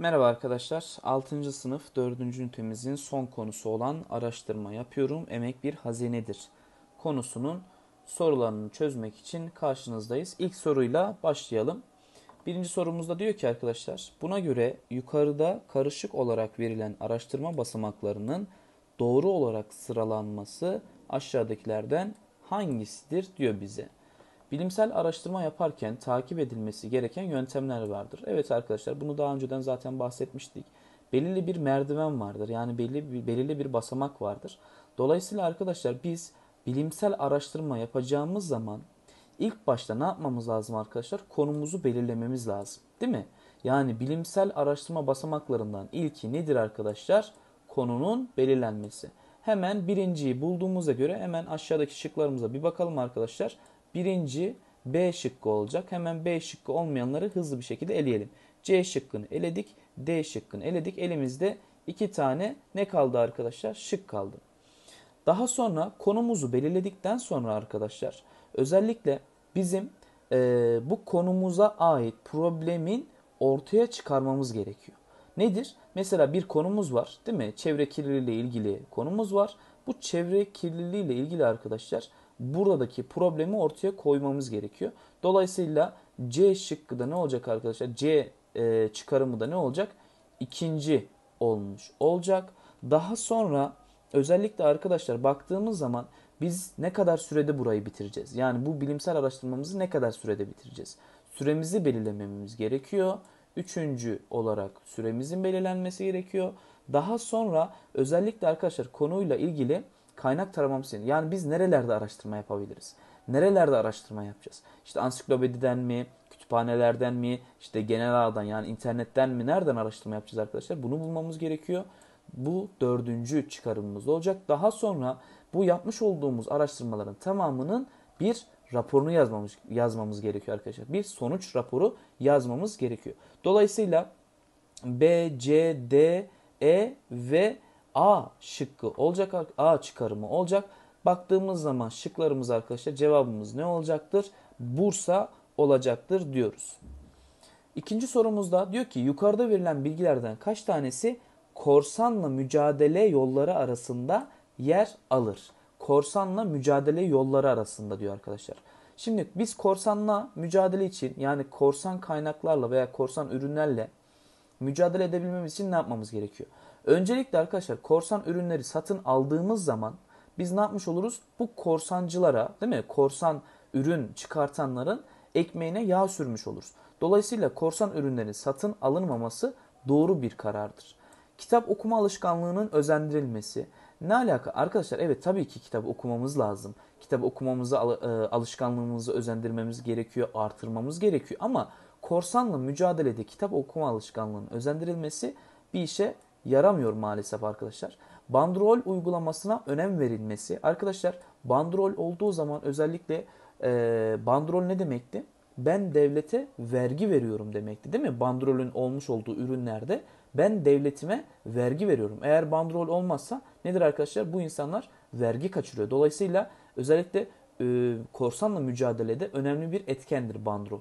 Merhaba arkadaşlar. 6. sınıf 4. ünitemizin son konusu olan araştırma yapıyorum. Emek bir hazinedir. Konusunun sorularını çözmek için karşınızdayız. İlk soruyla başlayalım. Birinci sorumuzda diyor ki arkadaşlar buna göre yukarıda karışık olarak verilen araştırma basamaklarının doğru olarak sıralanması aşağıdakilerden hangisidir diyor bize. Bilimsel araştırma yaparken takip edilmesi gereken yöntemler vardır. Evet arkadaşlar bunu daha önceden zaten bahsetmiştik. Belirli bir merdiven vardır. Yani belli belirli bir basamak vardır. Dolayısıyla arkadaşlar biz bilimsel araştırma yapacağımız zaman ilk başta ne yapmamız lazım arkadaşlar? Konumuzu belirlememiz lazım. Değil mi? Yani bilimsel araştırma basamaklarından ilki nedir arkadaşlar? Konunun belirlenmesi. Hemen birinciyi bulduğumuza göre hemen aşağıdaki şıklarımıza bir bakalım arkadaşlar. Birinci B şıkkı olacak. Hemen B şıkkı olmayanları hızlı bir şekilde eleyelim. C şıkkını eledik. D şıkkını eledik. Elimizde iki tane ne kaldı arkadaşlar? Şık kaldı. Daha sonra konumuzu belirledikten sonra arkadaşlar özellikle bizim e, bu konumuza ait problemin ortaya çıkarmamız gerekiyor. Nedir? Mesela bir konumuz var değil mi? Çevre kirliliği ile ilgili konumuz var. Bu çevre kirliliği ile ilgili arkadaşlar buradaki problemi ortaya koymamız gerekiyor. Dolayısıyla C şıkkı da ne olacak arkadaşlar? C e, çıkarımı da ne olacak? İkinci olmuş olacak. Daha sonra özellikle arkadaşlar baktığımız zaman biz ne kadar sürede burayı bitireceğiz? Yani bu bilimsel araştırmamızı ne kadar sürede bitireceğiz? Süremizi belirlememiz gerekiyor. Üçüncü olarak süremizin belirlenmesi gerekiyor. Daha sonra özellikle arkadaşlar konuyla ilgili kaynak taramam senin. Yani biz nerelerde araştırma yapabiliriz? Nerelerde araştırma yapacağız? İşte ansiklopediden mi, kütüphanelerden mi, işte genel ağdan yani internetten mi, nereden araştırma yapacağız arkadaşlar? Bunu bulmamız gerekiyor. Bu dördüncü çıkarımımız olacak. Daha sonra bu yapmış olduğumuz araştırmaların tamamının bir raporunu yazmamız, yazmamız gerekiyor arkadaşlar. Bir sonuç raporu yazmamız gerekiyor. Dolayısıyla B, C, D, E ve A şıkkı olacak. A çıkarımı olacak. Baktığımız zaman şıklarımız arkadaşlar cevabımız ne olacaktır? Bursa olacaktır diyoruz. İkinci sorumuzda diyor ki yukarıda verilen bilgilerden kaç tanesi korsanla mücadele yolları arasında yer alır? Korsanla mücadele yolları arasında diyor arkadaşlar. Şimdi biz korsanla mücadele için yani korsan kaynaklarla veya korsan ürünlerle mücadele edebilmemiz için ne yapmamız gerekiyor? Öncelikle arkadaşlar korsan ürünleri satın aldığımız zaman biz ne yapmış oluruz? Bu korsancılara değil mi? Korsan ürün çıkartanların ekmeğine yağ sürmüş oluruz. Dolayısıyla korsan ürünlerin satın alınmaması doğru bir karardır. Kitap okuma alışkanlığının özendirilmesi. Ne alaka? Arkadaşlar evet tabii ki kitap okumamız lazım. Kitap okumamızı, e, alışkanlığımızı özendirmemiz gerekiyor, artırmamız gerekiyor. Ama korsanla mücadelede kitap okuma alışkanlığının özendirilmesi bir işe yaramıyor maalesef arkadaşlar. Bandrol uygulamasına önem verilmesi. Arkadaşlar bandrol olduğu zaman özellikle e, bandrol ne demekti? Ben devlete vergi veriyorum demekti değil mi? Bandrolün olmuş olduğu ürünlerde ben devletime vergi veriyorum. Eğer bandrol olmazsa nedir arkadaşlar? Bu insanlar vergi kaçırıyor. Dolayısıyla özellikle e, korsanla mücadelede önemli bir etkendir bandrol.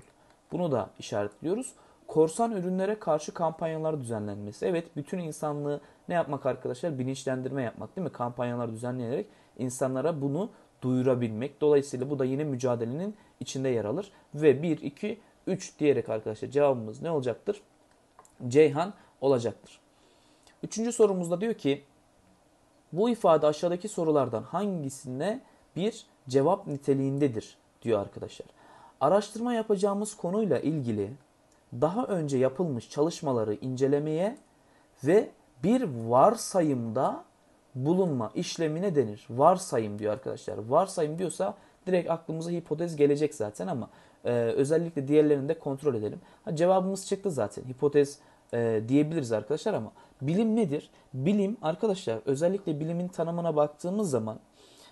Bunu da işaretliyoruz korsan ürünlere karşı kampanyalar düzenlenmesi. Evet bütün insanlığı ne yapmak arkadaşlar? Bilinçlendirme yapmak değil mi? Kampanyalar düzenlenerek insanlara bunu duyurabilmek. Dolayısıyla bu da yine mücadelenin içinde yer alır. Ve 1, 2, 3 diyerek arkadaşlar cevabımız ne olacaktır? Ceyhan olacaktır. Üçüncü sorumuzda diyor ki bu ifade aşağıdaki sorulardan hangisine bir cevap niteliğindedir diyor arkadaşlar. Araştırma yapacağımız konuyla ilgili daha önce yapılmış çalışmaları incelemeye ve bir varsayımda bulunma işlemine denir. Varsayım diyor arkadaşlar. Varsayım diyorsa direkt aklımıza hipotez gelecek zaten ama e, özellikle diğerlerini de kontrol edelim. Ha, cevabımız çıktı zaten. Hipotez e, diyebiliriz arkadaşlar ama bilim nedir? Bilim arkadaşlar özellikle bilimin tanımına baktığımız zaman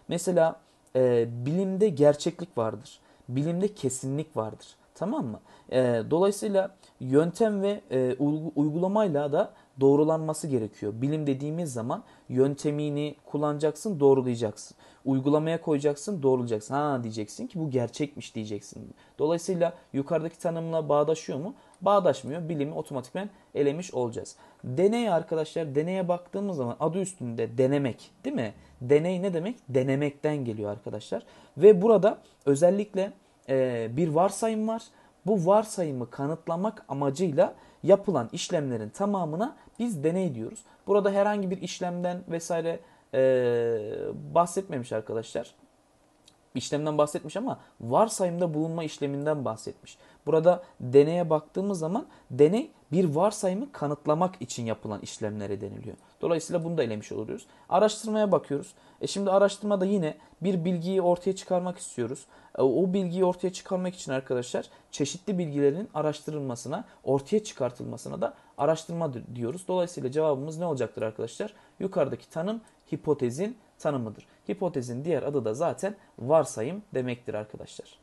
mesela e, bilimde gerçeklik vardır. Bilimde kesinlik vardır. Tamam mı? E, dolayısıyla yöntem ve e, uygulamayla da doğrulanması gerekiyor. Bilim dediğimiz zaman yöntemini kullanacaksın, doğrulayacaksın. Uygulamaya koyacaksın, doğrulayacaksın. Ha diyeceksin ki bu gerçekmiş diyeceksin. Dolayısıyla yukarıdaki tanımla bağdaşıyor mu? Bağdaşmıyor. Bilimi otomatikmen elemiş olacağız. Deney arkadaşlar, deneye baktığımız zaman adı üstünde denemek değil mi? Deney ne demek? Denemekten geliyor arkadaşlar. Ve burada özellikle e, bir varsayım var. Bu varsayımı kanıtlamak amacıyla yapılan işlemlerin tamamına biz deney diyoruz. Burada herhangi bir işlemden vesaire e, bahsetmemiş arkadaşlar işlemden bahsetmiş ama varsayımda bulunma işleminden bahsetmiş. Burada deneye baktığımız zaman deney bir varsayımı kanıtlamak için yapılan işlemlere deniliyor. Dolayısıyla bunu da elemiş oluyoruz. Araştırmaya bakıyoruz. E şimdi araştırmada yine bir bilgiyi ortaya çıkarmak istiyoruz. E o bilgiyi ortaya çıkarmak için arkadaşlar çeşitli bilgilerin araştırılmasına, ortaya çıkartılmasına da araştırma diyoruz. Dolayısıyla cevabımız ne olacaktır arkadaşlar? Yukarıdaki tanım hipotezin tanımıdır. Hipotezin diğer adı da zaten varsayım demektir arkadaşlar.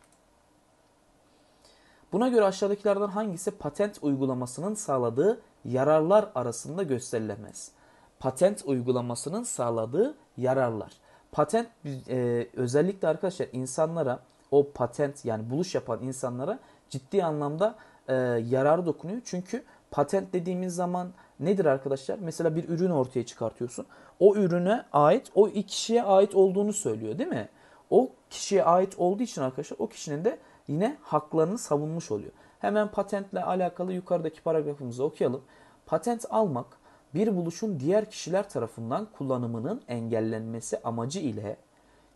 Buna göre aşağıdakilerden hangisi patent uygulamasının sağladığı yararlar arasında gösterilemez? Patent uygulamasının sağladığı yararlar. Patent e, özellikle arkadaşlar insanlara o patent yani buluş yapan insanlara ciddi anlamda e, yarar dokunuyor. Çünkü patent dediğimiz zaman Nedir arkadaşlar? Mesela bir ürün ortaya çıkartıyorsun. O ürüne ait, o kişiye ait olduğunu söylüyor değil mi? O kişiye ait olduğu için arkadaşlar o kişinin de yine haklarını savunmuş oluyor. Hemen patentle alakalı yukarıdaki paragrafımızı okuyalım. Patent almak bir buluşun diğer kişiler tarafından kullanımının engellenmesi amacı ile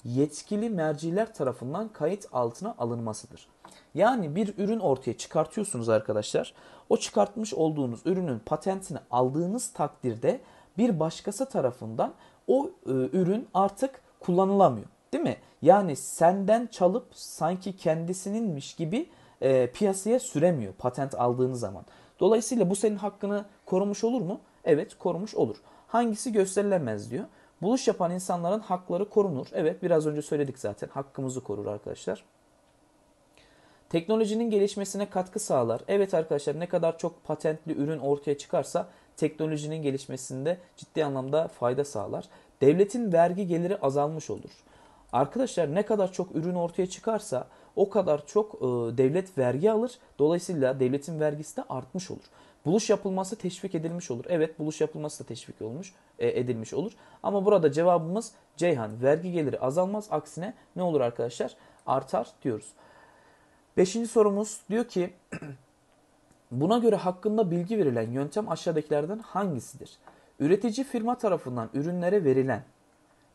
yetkili merciler tarafından kayıt altına alınmasıdır. Yani bir ürün ortaya çıkartıyorsunuz arkadaşlar. O çıkartmış olduğunuz ürünün patentini aldığınız takdirde bir başkası tarafından o e, ürün artık kullanılamıyor. Değil mi? Yani senden çalıp sanki kendisininmiş gibi e, piyasaya süremiyor patent aldığınız zaman. Dolayısıyla bu senin hakkını korumuş olur mu? Evet korumuş olur. Hangisi gösterilemez diyor. Buluş yapan insanların hakları korunur. Evet biraz önce söyledik zaten hakkımızı korur arkadaşlar. Teknolojinin gelişmesine katkı sağlar. Evet arkadaşlar ne kadar çok patentli ürün ortaya çıkarsa teknolojinin gelişmesinde ciddi anlamda fayda sağlar. Devletin vergi geliri azalmış olur. Arkadaşlar ne kadar çok ürün ortaya çıkarsa o kadar çok e, devlet vergi alır. Dolayısıyla devletin vergisi de artmış olur. Buluş yapılması teşvik edilmiş olur. Evet buluş yapılması da teşvik olmuş, e, edilmiş olur. Ama burada cevabımız Ceyhan vergi geliri azalmaz. Aksine ne olur arkadaşlar? Artar diyoruz. Beşinci sorumuz diyor ki buna göre hakkında bilgi verilen yöntem aşağıdakilerden hangisidir? Üretici firma tarafından ürünlere verilen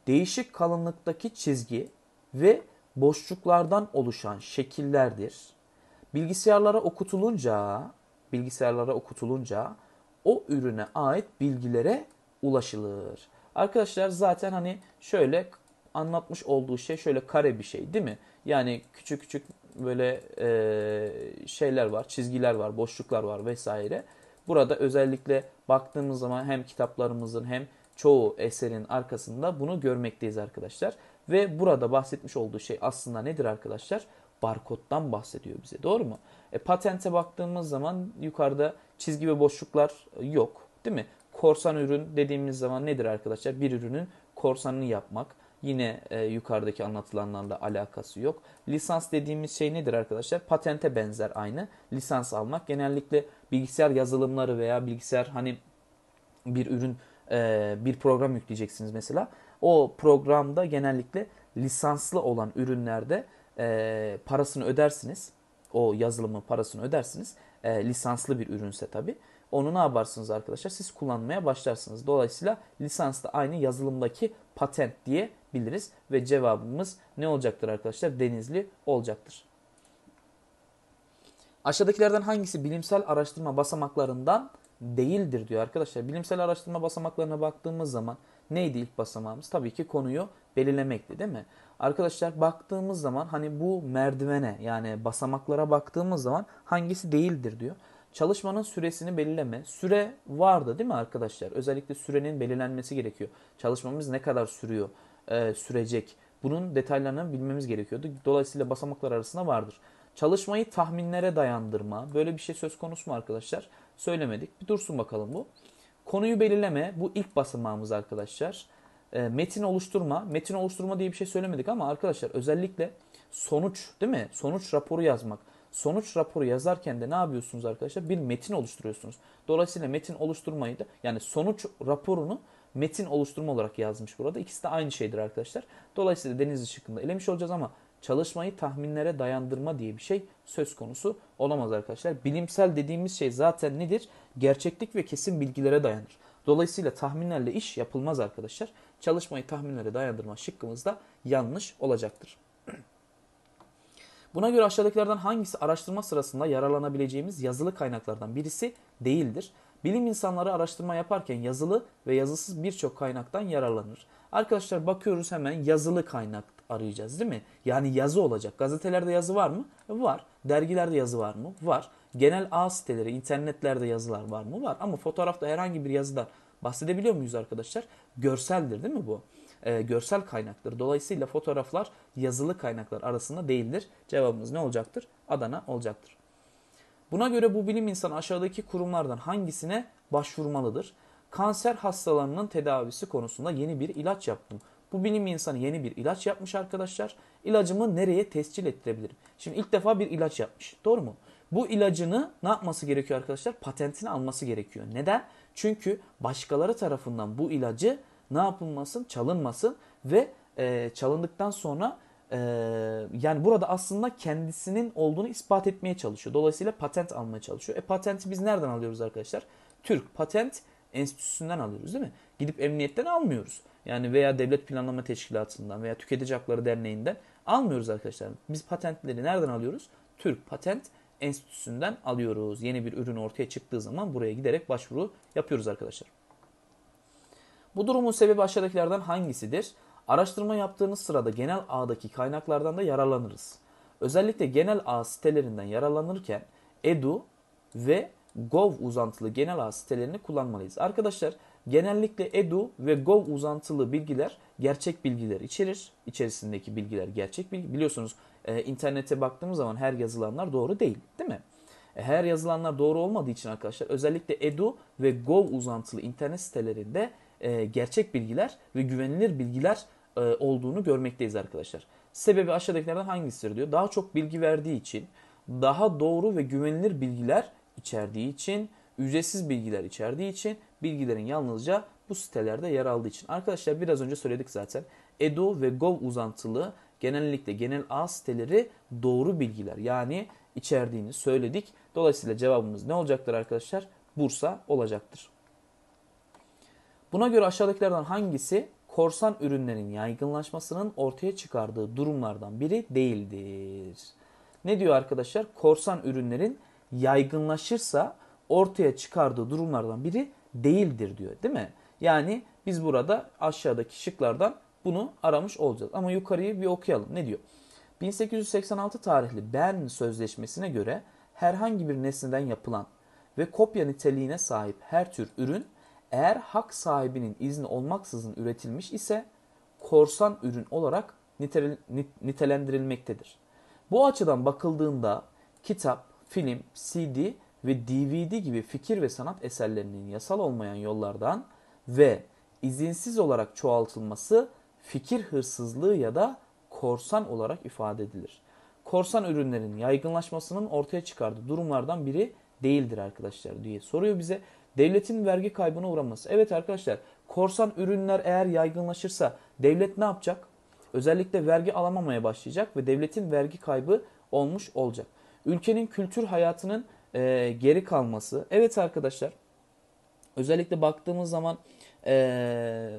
değişik kalınlıktaki çizgi ve boşluklardan oluşan şekillerdir. Bilgisayarlara okutulunca, bilgisayarlara okutulunca o ürüne ait bilgilere ulaşılır. Arkadaşlar zaten hani şöyle anlatmış olduğu şey şöyle kare bir şey değil mi? Yani küçük küçük böyle e, şeyler var, çizgiler var, boşluklar var vesaire. Burada özellikle baktığımız zaman hem kitaplarımızın hem çoğu eserin arkasında bunu görmekteyiz arkadaşlar. Ve burada bahsetmiş olduğu şey aslında nedir arkadaşlar? Barkoddan bahsediyor bize doğru mu? E, patente baktığımız zaman yukarıda çizgi ve boşluklar e, yok değil mi? Korsan ürün dediğimiz zaman nedir arkadaşlar? Bir ürünün korsanını yapmak. Yine e, yukarıdaki anlatılanlarla alakası yok. Lisans dediğimiz şey nedir arkadaşlar? Patente benzer aynı. Lisans almak genellikle bilgisayar yazılımları veya bilgisayar hani bir ürün e, bir program yükleyeceksiniz mesela. O programda genellikle lisanslı olan ürünlerde e, parasını ödersiniz. O yazılımı parasını ödersiniz. E, lisanslı bir ürünse tabii. Onu ne yaparsınız arkadaşlar? Siz kullanmaya başlarsınız. Dolayısıyla lisans da aynı yazılımdaki patent diye biliriz ve cevabımız ne olacaktır arkadaşlar? Denizli olacaktır. Aşağıdakilerden hangisi bilimsel araştırma basamaklarından değildir diyor arkadaşlar. Bilimsel araştırma basamaklarına baktığımız zaman neydi ilk basamağımız? Tabii ki konuyu belirlemekti değil mi? Arkadaşlar baktığımız zaman hani bu merdivene yani basamaklara baktığımız zaman hangisi değildir diyor. Çalışmanın süresini belirleme. Süre vardı değil mi arkadaşlar? Özellikle sürenin belirlenmesi gerekiyor. Çalışmamız ne kadar sürüyor? e, sürecek. Bunun detaylarını bilmemiz gerekiyordu. Dolayısıyla basamaklar arasında vardır. Çalışmayı tahminlere dayandırma. Böyle bir şey söz konusu mu arkadaşlar? Söylemedik. Bir dursun bakalım bu. Konuyu belirleme. Bu ilk basamağımız arkadaşlar. E, metin oluşturma. Metin oluşturma diye bir şey söylemedik ama arkadaşlar özellikle sonuç değil mi? Sonuç raporu yazmak. Sonuç raporu yazarken de ne yapıyorsunuz arkadaşlar? Bir metin oluşturuyorsunuz. Dolayısıyla metin oluşturmayı da yani sonuç raporunu metin oluşturma olarak yazmış burada. İkisi de aynı şeydir arkadaşlar. Dolayısıyla Denizli şıkkında elemiş olacağız ama çalışmayı tahminlere dayandırma diye bir şey söz konusu olamaz arkadaşlar. Bilimsel dediğimiz şey zaten nedir? Gerçeklik ve kesin bilgilere dayanır. Dolayısıyla tahminlerle iş yapılmaz arkadaşlar. Çalışmayı tahminlere dayandırma şıkkımız da yanlış olacaktır. Buna göre aşağıdakilerden hangisi araştırma sırasında yararlanabileceğimiz yazılı kaynaklardan birisi değildir? Bilim insanları araştırma yaparken yazılı ve yazısız birçok kaynaktan yararlanır. Arkadaşlar bakıyoruz hemen yazılı kaynak arayacağız değil mi? Yani yazı olacak. Gazetelerde yazı var mı? Var. Dergilerde yazı var mı? Var. Genel ağ siteleri, internetlerde yazılar var mı? Var. Ama fotoğrafta herhangi bir yazıdan bahsedebiliyor muyuz arkadaşlar? Görseldir değil mi bu? Ee, görsel kaynaktır. Dolayısıyla fotoğraflar yazılı kaynaklar arasında değildir. Cevabımız ne olacaktır? Adana olacaktır. Buna göre bu bilim insanı aşağıdaki kurumlardan hangisine başvurmalıdır? Kanser hastalarının tedavisi konusunda yeni bir ilaç yaptım. Bu bilim insanı yeni bir ilaç yapmış arkadaşlar. İlacımı nereye tescil ettirebilirim? Şimdi ilk defa bir ilaç yapmış. Doğru mu? Bu ilacını ne yapması gerekiyor arkadaşlar? Patentini alması gerekiyor. Neden? Çünkü başkaları tarafından bu ilacı ne yapılmasın? Çalınmasın ve e, çalındıktan sonra ee, yani burada aslında kendisinin olduğunu ispat etmeye çalışıyor. Dolayısıyla patent almaya çalışıyor. E patenti biz nereden alıyoruz arkadaşlar? Türk Patent Enstitüsü'nden alıyoruz değil mi? Gidip emniyetten almıyoruz. Yani veya Devlet Planlama Teşkilatı'ndan veya Tüketici Hakları Derneği'nden almıyoruz arkadaşlar. Biz patentleri nereden alıyoruz? Türk Patent Enstitüsü'nden alıyoruz. Yeni bir ürün ortaya çıktığı zaman buraya giderek başvuru yapıyoruz arkadaşlar. Bu durumun sebebi aşağıdakilerden hangisidir? Araştırma yaptığınız sırada genel ağdaki kaynaklardan da yararlanırız. Özellikle genel ağ sitelerinden yararlanırken edu ve gov uzantılı genel ağ sitelerini kullanmalıyız. Arkadaşlar genellikle edu ve gov uzantılı bilgiler gerçek bilgiler içerir. İçerisindeki bilgiler gerçek bilgi. Biliyorsunuz e, internete baktığımız zaman her yazılanlar doğru değil değil mi? E, her yazılanlar doğru olmadığı için arkadaşlar özellikle edu ve gov uzantılı internet sitelerinde e, gerçek bilgiler ve güvenilir bilgiler e, olduğunu görmekteyiz arkadaşlar. Sebebi aşağıdakilerden hangisidir diyor. Daha çok bilgi verdiği için, daha doğru ve güvenilir bilgiler içerdiği için, ücretsiz bilgiler içerdiği için, bilgilerin yalnızca bu sitelerde yer aldığı için. Arkadaşlar biraz önce söyledik zaten. Edu ve Gov uzantılı genellikle genel A siteleri doğru bilgiler. Yani içerdiğini söyledik. Dolayısıyla cevabımız ne olacaktır arkadaşlar? Bursa olacaktır. Buna göre aşağıdakilerden hangisi korsan ürünlerin yaygınlaşmasının ortaya çıkardığı durumlardan biri değildir? Ne diyor arkadaşlar? Korsan ürünlerin yaygınlaşırsa ortaya çıkardığı durumlardan biri değildir diyor değil mi? Yani biz burada aşağıdaki şıklardan bunu aramış olacağız. Ama yukarıyı bir okuyalım. Ne diyor? 1886 tarihli Bern Sözleşmesi'ne göre herhangi bir nesneden yapılan ve kopya niteliğine sahip her tür ürün eğer hak sahibinin izni olmaksızın üretilmiş ise korsan ürün olarak nitelendirilmektedir. Bu açıdan bakıldığında kitap, film, CD ve DVD gibi fikir ve sanat eserlerinin yasal olmayan yollardan ve izinsiz olarak çoğaltılması fikir hırsızlığı ya da korsan olarak ifade edilir. Korsan ürünlerin yaygınlaşmasının ortaya çıkardığı durumlardan biri değildir arkadaşlar diye soruyor bize. Devletin vergi kaybına uğraması. Evet arkadaşlar korsan ürünler eğer yaygınlaşırsa devlet ne yapacak? Özellikle vergi alamamaya başlayacak ve devletin vergi kaybı olmuş olacak. Ülkenin kültür hayatının e, geri kalması. Evet arkadaşlar özellikle baktığımız zaman e,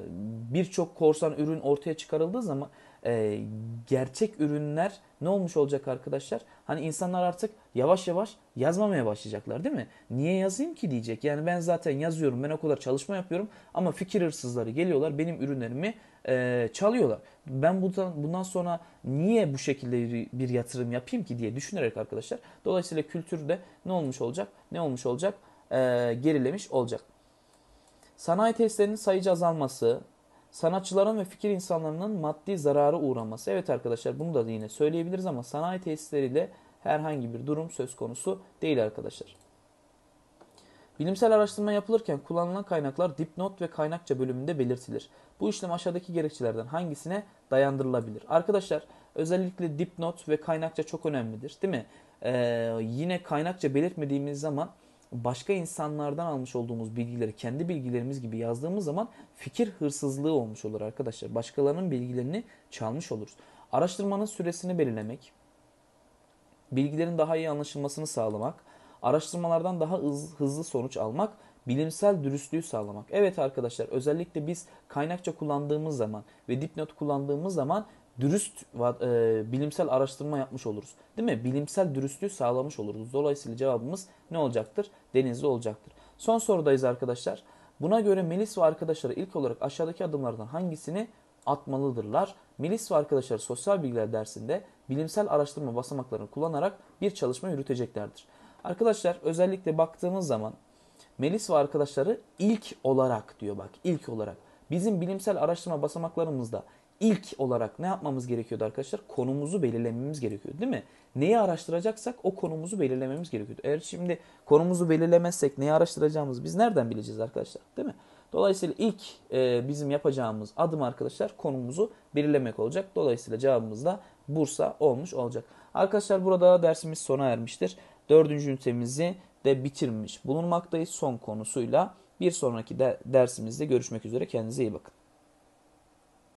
birçok korsan ürün ortaya çıkarıldığı zaman e, gerçek ürünler ne olmuş olacak arkadaşlar? Hani insanlar artık yavaş yavaş yazmamaya başlayacaklar değil mi? Niye yazayım ki diyecek. Yani ben zaten yazıyorum, ben o kadar çalışma yapıyorum ama fikir hırsızları geliyorlar benim ürünlerimi e, çalıyorlar. Ben bundan, bundan sonra niye bu şekilde bir yatırım yapayım ki diye düşünerek arkadaşlar. Dolayısıyla kültürde ne olmuş olacak? Ne olmuş olacak? E, gerilemiş olacak. Sanayi tesislerinin sayıca azalması, sanatçıların ve fikir insanlarının maddi zarara uğraması. Evet arkadaşlar bunu da yine söyleyebiliriz ama sanayi tesisleriyle herhangi bir durum söz konusu değil arkadaşlar. Bilimsel araştırma yapılırken kullanılan kaynaklar dipnot ve kaynakça bölümünde belirtilir. Bu işlem aşağıdaki gerekçelerden hangisine dayandırılabilir? Arkadaşlar özellikle dipnot ve kaynakça çok önemlidir değil mi? Ee, yine kaynakça belirtmediğimiz zaman başka insanlardan almış olduğumuz bilgileri kendi bilgilerimiz gibi yazdığımız zaman fikir hırsızlığı olmuş olur arkadaşlar. Başkalarının bilgilerini çalmış oluruz. Araştırmanın süresini belirlemek, bilgilerin daha iyi anlaşılmasını sağlamak, araştırmalardan daha hızlı sonuç almak, bilimsel dürüstlüğü sağlamak. Evet arkadaşlar özellikle biz kaynakça kullandığımız zaman ve dipnot kullandığımız zaman dürüst e, bilimsel araştırma yapmış oluruz. Değil mi? Bilimsel dürüstlüğü sağlamış oluruz. Dolayısıyla cevabımız ne olacaktır? Denizli olacaktır. Son sorudayız arkadaşlar. Buna göre Melis ve arkadaşları ilk olarak aşağıdaki adımlardan hangisini atmalıdırlar? Melis ve arkadaşları sosyal bilgiler dersinde bilimsel araştırma basamaklarını kullanarak bir çalışma yürüteceklerdir. Arkadaşlar özellikle baktığımız zaman Melis ve arkadaşları ilk olarak diyor bak ilk olarak Bizim bilimsel araştırma basamaklarımızda ilk olarak ne yapmamız gerekiyordu arkadaşlar? Konumuzu belirlememiz gerekiyordu değil mi? Neyi araştıracaksak o konumuzu belirlememiz gerekiyordu. Eğer şimdi konumuzu belirlemezsek neyi araştıracağımız biz nereden bileceğiz arkadaşlar değil mi? Dolayısıyla ilk e, bizim yapacağımız adım arkadaşlar konumuzu belirlemek olacak. Dolayısıyla cevabımız da Bursa olmuş olacak. Arkadaşlar burada dersimiz sona ermiştir. Dördüncü ünitemizi de bitirmiş bulunmaktayız son konusuyla. Bir sonraki de dersimizde görüşmek üzere. Kendinize iyi bakın.